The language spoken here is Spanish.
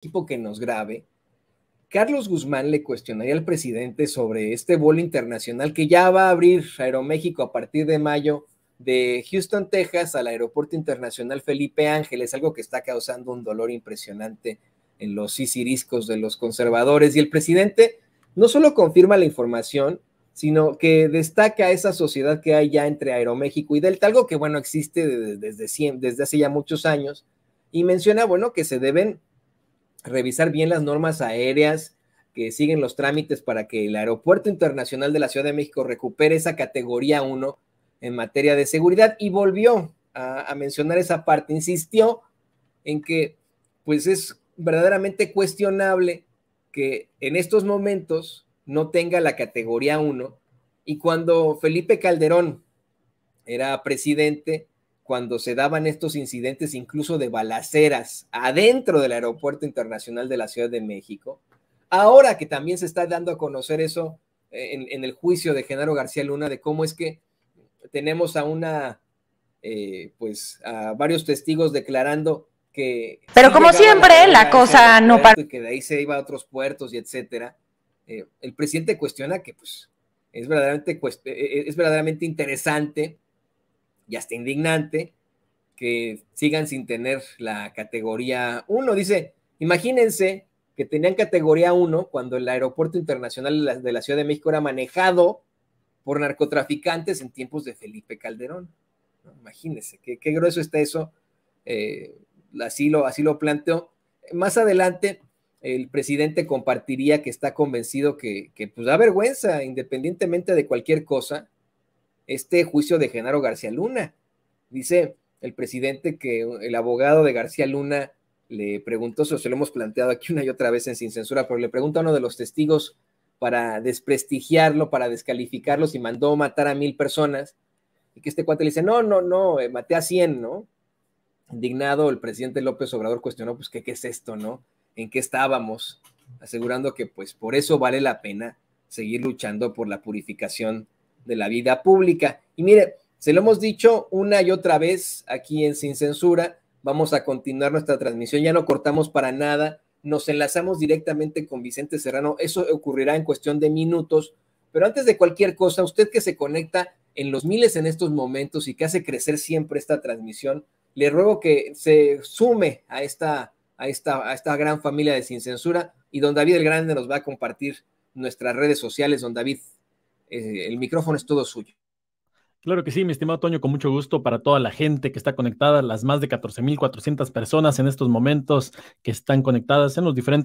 equipo que nos grabe, Carlos Guzmán le cuestionaría al presidente sobre este vuelo internacional que ya va a abrir Aeroméxico a partir de mayo de Houston, Texas al Aeropuerto Internacional Felipe Ángeles, algo que está causando un dolor impresionante en los sisiriscos de los conservadores. Y el presidente no solo confirma la información, sino que destaca esa sociedad que hay ya entre Aeroméxico y Delta, algo que, bueno, existe desde, desde, desde hace ya muchos años, y menciona, bueno, que se deben revisar bien las normas aéreas que siguen los trámites para que el Aeropuerto Internacional de la Ciudad de México recupere esa categoría 1 en materia de seguridad y volvió a, mencionar esa parte, insistió en que pues es verdaderamente cuestionable que en estos momentos no tenga la categoría 1 y cuando Felipe Calderón era presidente, cuando se daban estos incidentes incluso de balaceras adentro del Aeropuerto Internacional de la Ciudad de México. Ahora que también se está dando a conocer eso eh, en, el juicio de Genaro García Luna de cómo es que tenemos a una, eh, pues, a varios testigos declarando que... Pero como siempre, la cosa no para... que de ahí se iba a otros puertos y etcétera. Eh, el presidente cuestiona que, pues, es verdaderamente, es verdaderamente interesante y hasta indignante que sigan sin tener la categoría 1. Dice, imagínense que tenían categoría 1 cuando el aeropuerto internacional de la Ciudad de México era manejado por narcotraficantes en tiempos de Felipe Calderón. Imagínense, qué, grueso está eso. Eh, así, lo, así lo planteó. Más adelante, el presidente compartiría que está convencido que, que pues, da vergüenza, independientemente de cualquier cosa, este juicio de Genaro García Luna. Dice el presidente que el abogado de García Luna le preguntó, se lo hemos planteado aquí una y otra vez en Sin Censura, pero le pregunta a uno de los testigos para desprestigiarlo, para descalificarlo, si mandó matar a mil personas, y que este cuate le dice, no, no, no, eh, maté a cien, ¿no? Indignado, el presidente López Obrador cuestionó, pues, ¿qué, ¿qué es esto, no? ¿En qué estábamos? Asegurando que, pues, por eso vale la pena seguir luchando por la purificación de la vida pública. Y mire, se lo hemos dicho una y otra vez aquí en Sin Censura, vamos a continuar nuestra transmisión, ya no cortamos para nada, nos enlazamos directamente con Vicente Serrano, eso ocurrirá en cuestión de minutos, pero antes de cualquier cosa, usted que se conecta en los miles en estos momentos y que hace crecer siempre esta transmisión, le ruego que se sume a esta, a esta, a esta gran familia de Sin Censura y don David el Grande nos va a compartir nuestras redes sociales. Don David, eh, el micrófono es todo suyo. Claro que sí, mi estimado Toño, con mucho gusto para toda la gente que está conectada, las más de 14.400 personas en estos momentos que están conectadas en los diferentes